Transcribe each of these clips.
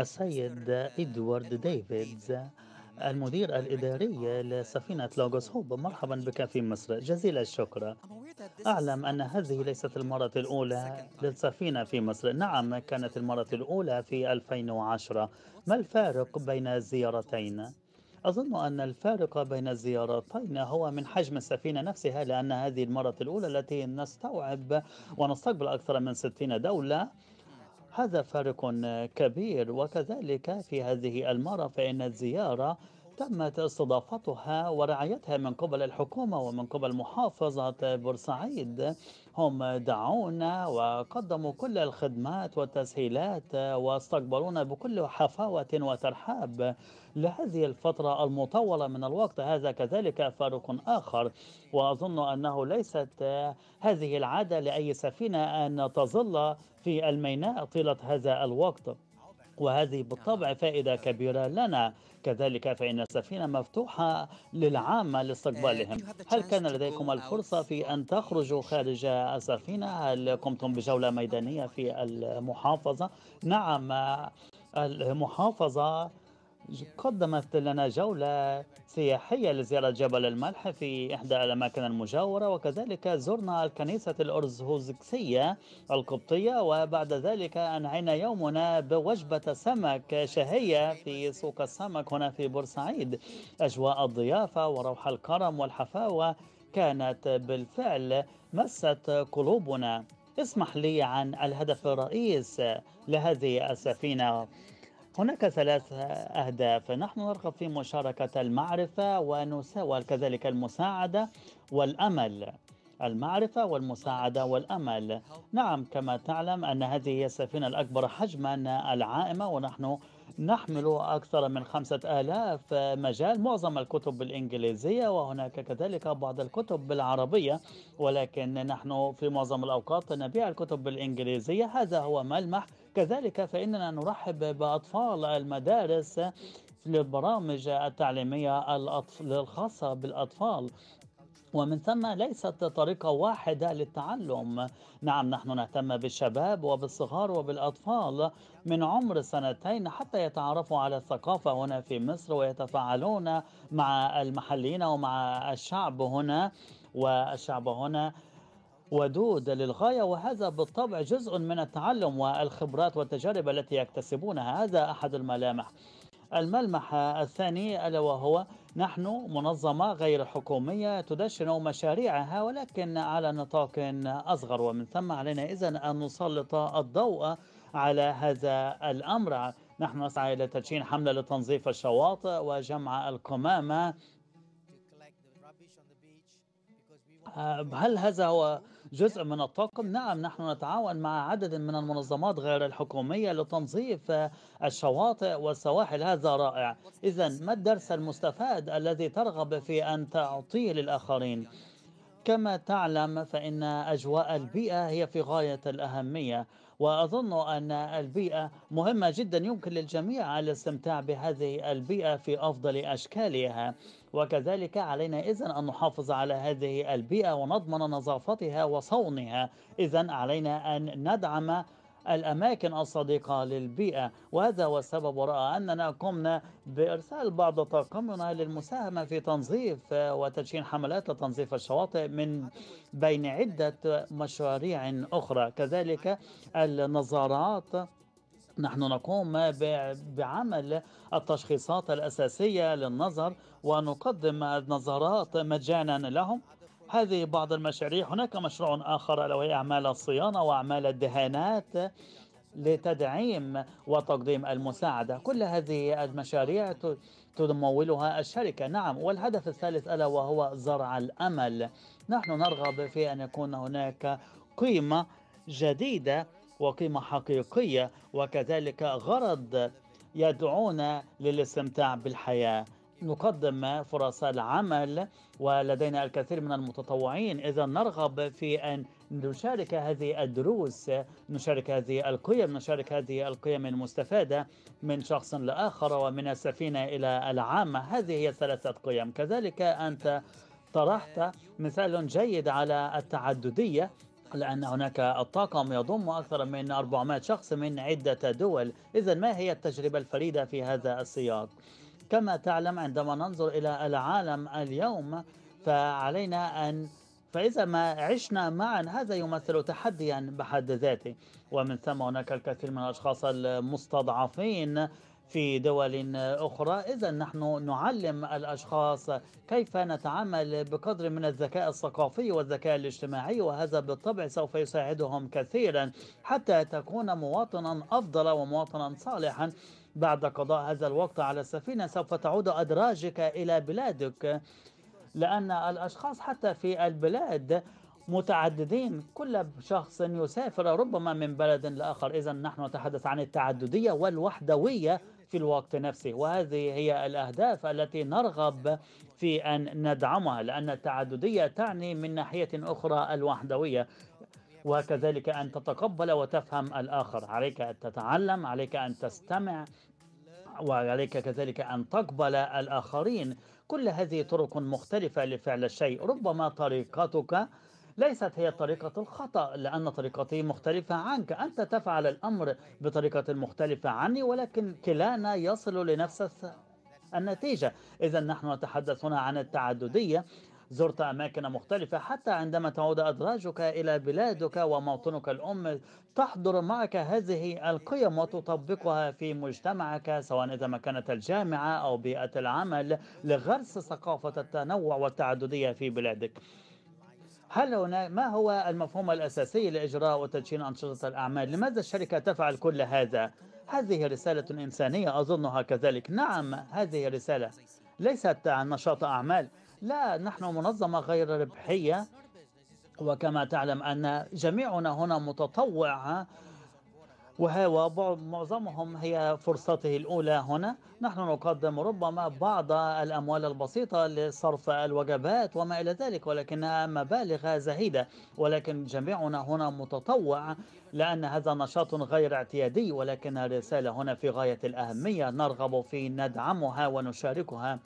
السيد إدوارد ديفيدز المدير الإداري لسفينة لوغوس هوب مرحبا بك في مصر جزيل الشكر أعلم أن هذه ليست المرة الأولى للسفينة في مصر نعم كانت المرة الأولى في 2010 ما الفارق بين الزيارتين؟ أظن أن الفارق بين الزيارتين هو من حجم السفينة نفسها لأن هذه المرة الأولى التي نستوعب ونستقبل أكثر من 60 دولة هذا فارق كبير وكذلك في هذه المرة فإن الزيارة تمت استضافتها ورعايتها من قبل الحكومة ومن قبل محافظة بورسعيد هم دعونا وقدموا كل الخدمات والتسهيلات واستقبلونا بكل حفاوة وترحاب لهذه الفترة المطولة من الوقت هذا كذلك فارق آخر وأظن أنه ليست هذه العادة لأي سفينة أن تظل في الميناء طيلة هذا الوقت وهذه بالطبع نعم. فائدة كبيرة لنا كذلك فإن السفينة مفتوحة للعامة لاستقبالهم هل كان لديكم الفرصة في أن تخرجوا خارج السفينة هل قمتم بجولة ميدانية في المحافظة نعم المحافظة قدمت لنا جولة سياحية لزيارة جبل الملح في إحدى الأماكن المجاورة وكذلك زرنا الكنيسة الأرزهوزكسية القبطية وبعد ذلك أنعينا يومنا بوجبة سمك شهية في سوق السمك هنا في بورسعيد أجواء الضيافة وروح الكرم والحفاوة كانت بالفعل مست قلوبنا اسمح لي عن الهدف الرئيس لهذه السفينة هناك ثلاث أهداف نحن نرغب في مشاركة المعرفة وكذلك المساعدة والأمل المعرفة والمساعدة والأمل نعم كما تعلم أن هذه هي السفينة الأكبر حجما العائمة ونحن نحمل أكثر من خمسة آلاف مجال معظم الكتب بالإنجليزية وهناك كذلك بعض الكتب بالعربية ولكن نحن في معظم الأوقات نبيع الكتب بالإنجليزية هذا هو ملمح كذلك فإننا نرحب بأطفال المدارس للبرامج التعليمية الخاصة بالأطفال ومن ثم ليست طريقة واحدة للتعلم نعم نحن نهتم بالشباب وبالصغار وبالأطفال من عمر سنتين حتى يتعرفوا على الثقافة هنا في مصر ويتفاعلون مع المحليين ومع الشعب هنا والشعب هنا ودود للغاية وهذا بالطبع جزء من التعلم والخبرات والتجارب التي يكتسبونها هذا أحد الملامح الملمح الثاني ألا وهو نحن منظمة غير حكومية تدشن مشاريعها ولكن على نطاق أصغر ومن ثم علينا إذن أن نسلط الضوء على هذا الأمر نحن نسعى إلى تدشين حملة لتنظيف الشواطئ وجمع القمامة هل هذا هو جزء من الطاقم نعم نحن نتعاون مع عدد من المنظمات غير الحكومية لتنظيف الشواطئ والسواحل هذا رائع إذا ما الدرس المستفاد الذي ترغب في أن تعطيه للآخرين كما تعلم فإن أجواء البيئة هي في غاية الأهمية وأظن أن البيئة مهمة جدا يمكن للجميع الاستمتاع بهذه البيئة في أفضل أشكالها وكذلك علينا إذا أن نحافظ على هذه البيئة ونضمن نظافتها وصونها إذا علينا أن ندعم الأماكن الصديقة للبيئة وهذا هو السبب وراء أننا قمنا بإرسال بعض طاقمنا للمساهمة في تنظيف وتدشين حملات لتنظيف الشواطئ من بين عدة مشاريع أخرى كذلك النظارات نحن نقوم بعمل التشخيصات الأساسية للنظر ونقدم النظرات مجانا لهم هذه بعض المشاريع هناك مشروع آخر ألا وهي أعمال الصيانة وأعمال الدهانات لتدعيم وتقديم المساعدة كل هذه المشاريع تمولها الشركة نعم والهدف الثالث ألا وهو زرع الأمل نحن نرغب في أن يكون هناك قيمة جديدة وقيمة حقيقية وكذلك غرض يدعونا للاستمتاع بالحياة نقدم فرص العمل ولدينا الكثير من المتطوعين إذا نرغب في أن نشارك هذه الدروس نشارك هذه القيم نشارك هذه القيم المستفادة من شخص لآخر ومن السفينة إلى العامة هذه هي ثلاثة قيم كذلك أنت طرحت مثال جيد على التعددية لأن هناك الطاقم يضم أكثر من 400 شخص من عدة دول إذا ما هي التجربة الفريدة في هذا السياق؟ كما تعلم عندما ننظر إلى العالم اليوم فعلينا أن فإذا ما عشنا معا هذا يمثل تحديا بحد ذاته ومن ثم هناك الكثير من الأشخاص المستضعفين في دول أخرى إذا نحن نعلم الأشخاص كيف نتعامل بقدر من الذكاء الثقافي والذكاء الاجتماعي وهذا بالطبع سوف يساعدهم كثيرا حتى تكون مواطنا أفضل ومواطنا صالحا بعد قضاء هذا الوقت على السفينة سوف تعود أدراجك إلى بلادك لأن الأشخاص حتى في البلاد متعددين كل شخص يسافر ربما من بلد لآخر إذا نحن نتحدث عن التعددية والوحدوية في الوقت نفسه وهذه هي الأهداف التي نرغب في أن ندعمها لأن التعددية تعني من ناحية أخرى الوحدوية وكذلك أن تتقبل وتفهم الآخر عليك أن تتعلم عليك أن تستمع وعليك كذلك أن تقبل الآخرين كل هذه طرق مختلفة لفعل الشيء ربما طريقتك ليست هي طريقة الخطأ لأن طريقتي مختلفة عنك أنت تفعل الأمر بطريقة مختلفة عني ولكن كلانا يصل لنفس النتيجة إذا نحن نتحدث هنا عن التعددية زرت أماكن مختلفة حتى عندما تعود أدراجك إلى بلادك وموطنك الأم تحضر معك هذه القيم وتطبقها في مجتمعك سواء إذا ما كانت الجامعة أو بيئة العمل لغرس ثقافة التنوع والتعددية في بلادك هل هناك ما هو المفهوم الأساسي لإجراء وتدشين أنشطة الأعمال؟ لماذا الشركة تفعل كل هذا؟ هذه رسالة إنسانية أظنها كذلك نعم هذه رسالة ليست عن نشاط أعمال لا نحن منظمة غير ربحية وكما تعلم أن جميعنا هنا متطوع ومعظمهم هي فرصته الأولى هنا نحن نقدم ربما بعض الأموال البسيطة لصرف الوجبات وما إلى ذلك ولكنها مبالغ زهيدة ولكن جميعنا هنا متطوع لأن هذا نشاط غير اعتيادي ولكن الرسالة هنا في غاية الأهمية نرغب في ندعمها ونشاركها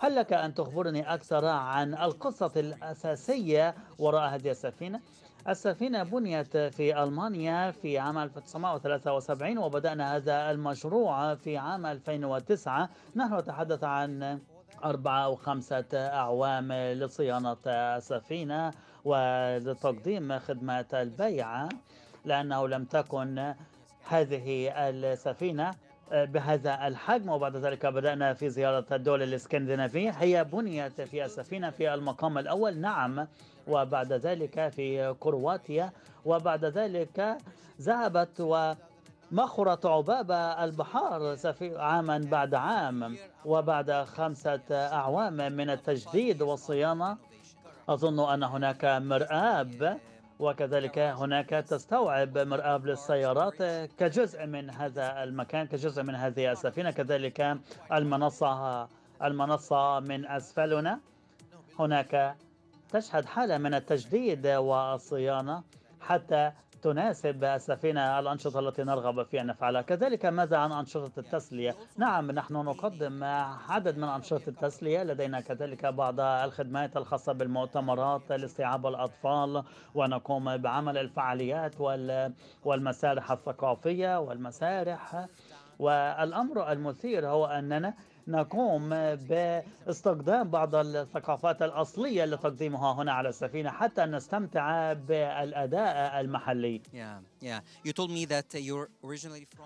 هل لك أن تخبرني أكثر عن القصة الأساسية وراء هذه السفينة؟ السفينة بنيت في ألمانيا في عام 1973 وبدأنا هذا المشروع في عام 2009 نحن نتحدث عن أربعة أو خمسة أعوام لصيانة السفينة ولتقديم خدمة البيع لأنه لم تكن هذه السفينة بهذا الحجم وبعد ذلك بدأنا في زيارة الدول الإسكندنافية هي بنيت في السفينة في المقام الأول نعم وبعد ذلك في كرواتيا وبعد ذلك ذهبت و عباب البحار عاما بعد عام وبعد خمسة أعوام من التجديد والصيانة أظن أن هناك مرآب وكذلك هناك تستوعب مرآب للسيارات كجزء من هذا المكان كجزء من هذه السفينة كذلك المنصة المنصة من أسفلنا هناك تشهد حالة من التجديد والصيانة حتى تناسب السفينة الأنشطة التي نرغب في أن نفعلها كذلك ماذا عن أنشطة التسلية نعم نحن نقدم عدد من أنشطة التسلية لدينا كذلك بعض الخدمات الخاصة بالمؤتمرات لاستيعاب الأطفال ونقوم بعمل الفعاليات والمسارح الثقافية والمسارح والأمر المثير هو أننا نقوم باستخدام بعض الثقافات الأصلية لتقديمها هنا على السفينة حتى نستمتع بالأداء المحلي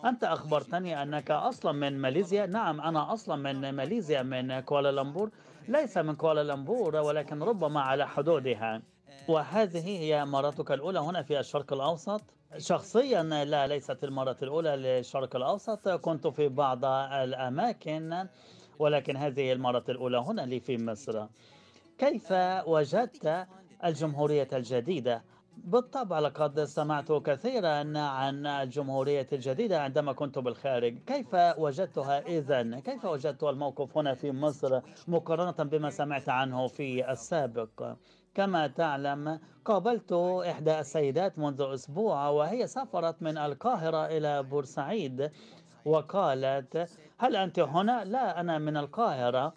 أنت أخبرتني أنك أصلا من ماليزيا نعم أنا أصلا من ماليزيا من كوالالمبور ليس من كوالالمبور ولكن ربما على حدودها وهذه هي مرتك الأولى هنا في الشرق الأوسط شخصيا لا ليست المرة الأولى للشرق الأوسط كنت في بعض الأماكن ولكن هذه المرة الأولى هنا لي في مصر كيف وجدت الجمهورية الجديدة؟ بالطبع لقد سمعت كثيرا عن الجمهورية الجديدة عندما كنت بالخارج كيف وجدتها إذا؟ كيف وجدت الموقف هنا في مصر مقارنة بما سمعت عنه في السابق؟ كما تعلم قابلت إحدى السيدات منذ أسبوع وهي سافرت من القاهرة إلى بورسعيد وقالت هل أنت هنا؟ لا أنا من القاهرة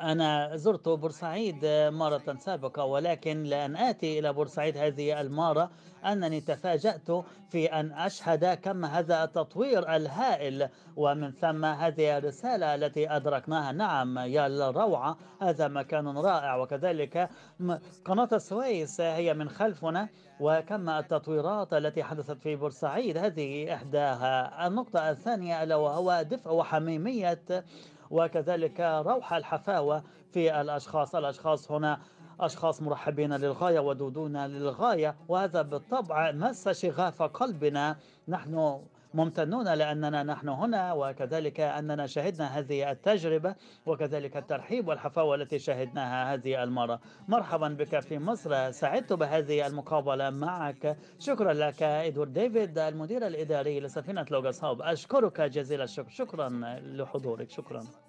أنا زرت بورسعيد مرة سابقة ولكن لأن آتي إلى بورسعيد هذه المرة أنني تفاجأت في أن أشهد كم هذا التطوير الهائل ومن ثم هذه الرسالة التي أدركناها نعم يا الروعة هذا مكان رائع وكذلك قناة السويس هي من خلفنا وكم التطويرات التي حدثت في بورسعيد هذه إحداها النقطة الثانية ألا وهو دفء وحميمية وكذلك روح الحفاوة في الأشخاص الأشخاص هنا أشخاص مرحبين للغاية ودودون للغاية وهذا بالطبع مس شغاف قلبنا نحن ممتنون لأننا نحن هنا وكذلك أننا شهدنا هذه التجربة وكذلك الترحيب والحفاوة التي شهدناها هذه المرة مرحبا بك في مصر سعدت بهذه المقابلة معك شكرا لك إدوارد ديفيد المدير الإداري لسفينة لوغاس هوب، أشكرك جزيل الشكر شكرا لحضورك شكرا